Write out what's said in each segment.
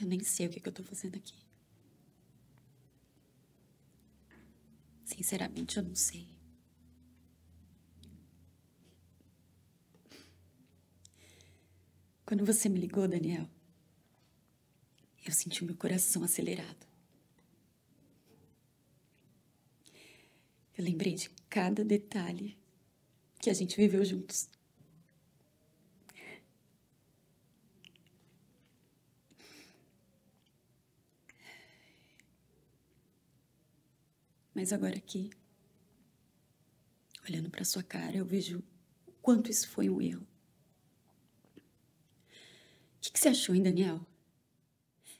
Eu nem sei o que, é que eu tô fazendo aqui. Sinceramente, eu não sei. Quando você me ligou, Daniel, eu senti meu coração acelerado. Eu lembrei de cada detalhe que a gente viveu juntos. Mas agora aqui, olhando para sua cara, eu vejo o quanto isso foi um erro. O que, que você achou, hein, Daniel?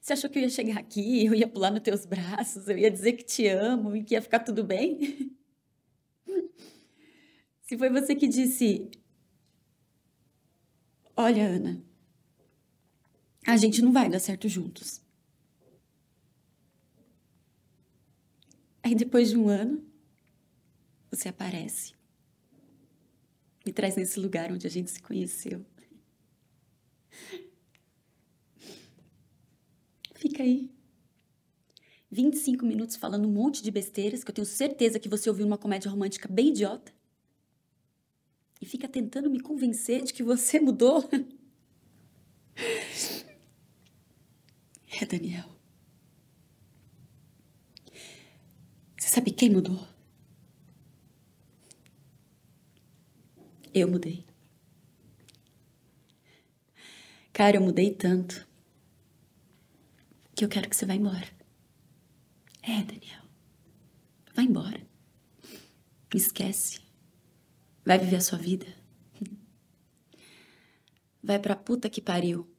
Você achou que eu ia chegar aqui, eu ia pular nos teus braços, eu ia dizer que te amo e que ia ficar tudo bem? Se foi você que disse: Olha, Ana, a gente não vai dar certo juntos. Aí depois de um ano, você aparece. Me traz nesse lugar onde a gente se conheceu. Fica aí. 25 minutos falando um monte de besteiras, que eu tenho certeza que você ouviu uma comédia romântica bem idiota. E fica tentando me convencer de que você mudou. É, Daniel. Você sabe quem mudou? Eu mudei. Cara, eu mudei tanto que eu quero que você vá embora. É, Daniel. Vai embora. Me esquece. Vai viver a sua vida. Vai pra puta que pariu.